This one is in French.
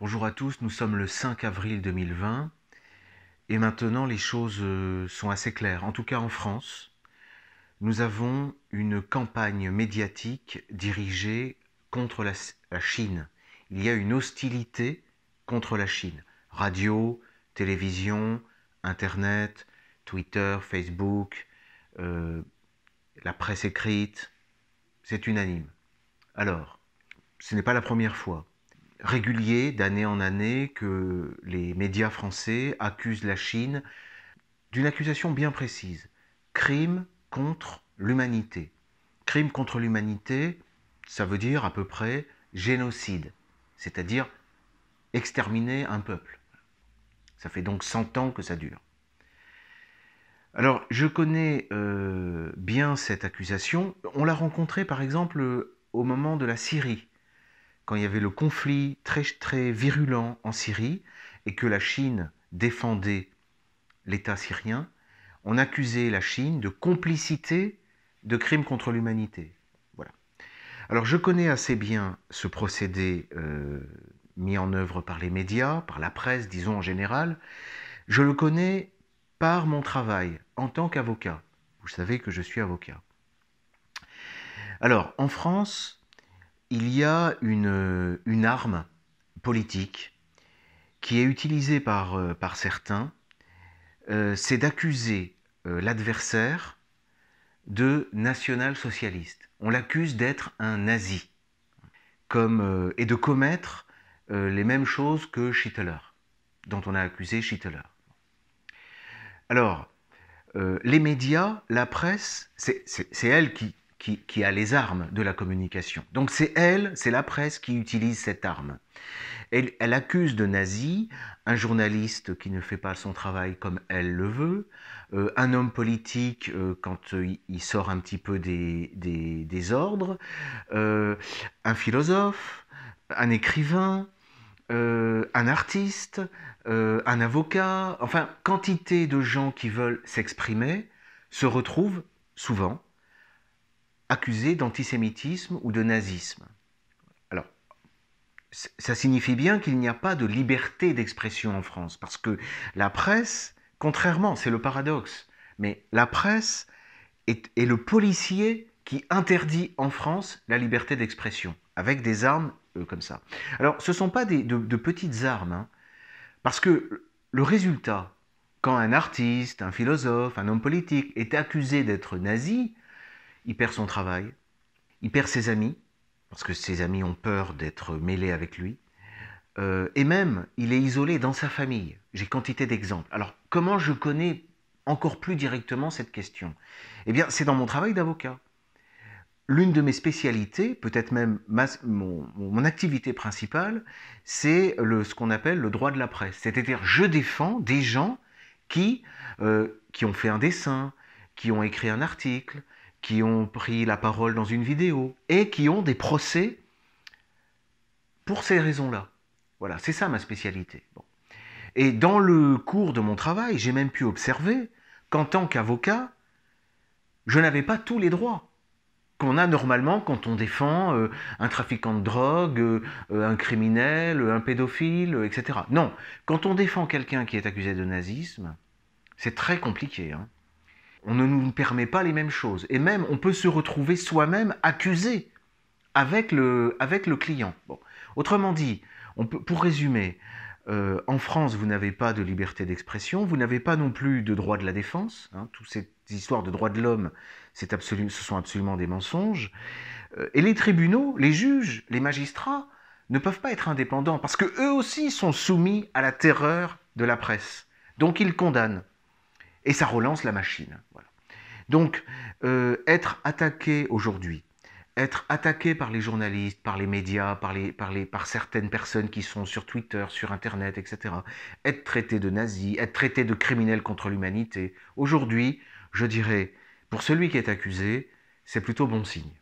Bonjour à tous, nous sommes le 5 avril 2020 et maintenant les choses euh, sont assez claires. En tout cas en France, nous avons une campagne médiatique dirigée contre la, Chine. Il y a une hostilité contre la Chine. Radio, télévision, Internet, Twitter, Facebook, euh, la presse écrite, c'est unanime. Alors, ce n'est pas la première fois régulier d'année en année que les médias français accusent la Chine d'une accusation bien précise. Crime contre l'humanité. Crime contre l'humanité, ça veut dire à peu près génocide, c'est-à-dire exterminer un peuple. Ça fait donc 100 ans que ça dure. Alors, je connais euh, bien cette accusation. On l'a rencontrée, par exemple, au moment de la Syrie quand il y avait le conflit très, très virulent en Syrie et que la Chine défendait l'État syrien, on accusait la Chine de complicité de crimes contre l'humanité. Voilà. Alors je connais assez bien ce procédé euh, mis en œuvre par les médias, par la presse, disons en général. Je le connais par mon travail en tant qu'avocat. Vous savez que je suis avocat. Alors, en France, il y a une, arme politique qui est utilisée par, euh, par certains, euh, c'est d'accuser euh, l'adversaire de national-socialiste. On l'accuse d'être un nazi comme, et de commettre les mêmes choses que Hitler, dont on a accusé Hitler. Alors, les médias, la presse, c'est elle qui, qui, a les armes de la communication. Donc c'est elle, c'est la presse qui utilise cette arme. Elle, accuse de nazi un journaliste qui ne fait pas son travail comme elle le veut, euh, un homme politique euh, quand euh, il sort un petit peu des, des, des ordres, un philosophe, un écrivain, un artiste, un avocat, enfin quantité de gens qui veulent s'exprimer se retrouvent souvent accusé d'antisémitisme ou de nazisme. Alors, ça signifie bien qu'il n'y a pas de liberté d'expression en France, parce que la presse, contrairement, c'est le paradoxe, mais la presse est, le policier qui interdit en France la liberté d'expression, avec des armes euh, comme ça. Alors, ce ne sont pas de, petites armes, hein, parce que le résultat, quand un artiste, un philosophe, un homme politique est accusé d'être nazi, il perd son travail, il perd ses amis, parce que ses amis ont peur d'être mêlés avec lui, euh, et même il est isolé dans sa famille. J'ai quantité d'exemples. Alors comment je connais encore plus directement cette question Eh bien, c'est dans mon travail d'avocat. L'une de mes spécialités, peut-être même mon, activité principale, c'est ce qu'on appelle le droit de la presse. C'est-à-dire, je défends des gens qui, euh, qui ont fait un dessin, qui ont écrit un article, qui ont pris la parole dans une vidéo et qui ont des procès pour ces raisons-là. Voilà, c'est ça ma spécialité. Et dans le cours de mon travail, j'ai même pu observer qu'en tant qu'avocat, je n'avais pas tous les droits qu'on a normalement quand on défend euh, un trafiquant de drogue, euh, euh, un criminel, un pédophile, etc. Non, quand on défend quelqu'un qui est accusé de nazisme, c'est très compliqué. Hein on ne nous permet pas les mêmes choses. Et même, on peut se retrouver soi-même accusé avec le, avec le client. Autrement dit, on peut, pour résumer, euh, en France, vous n'avez pas de liberté d'expression, vous n'avez pas non plus de droit de la défense. Hein, toutes ces histoires de droit de l'homme, ce sont absolument des mensonges. Euh, et les tribunaux, les juges, les magistrats ne peuvent pas être indépendants parce que eux aussi sont soumis à la terreur de la presse. Donc ils condamnent et ça relance la machine. Donc, euh, être attaqué aujourd'hui, être attaqué par les journalistes, par les médias, par, les, par, par certaines personnes qui sont sur Twitter, sur Internet, etc., être traité de nazi, être traité de criminel contre l'humanité, aujourd'hui, je dirais, pour celui qui est accusé, c'est plutôt bon signe.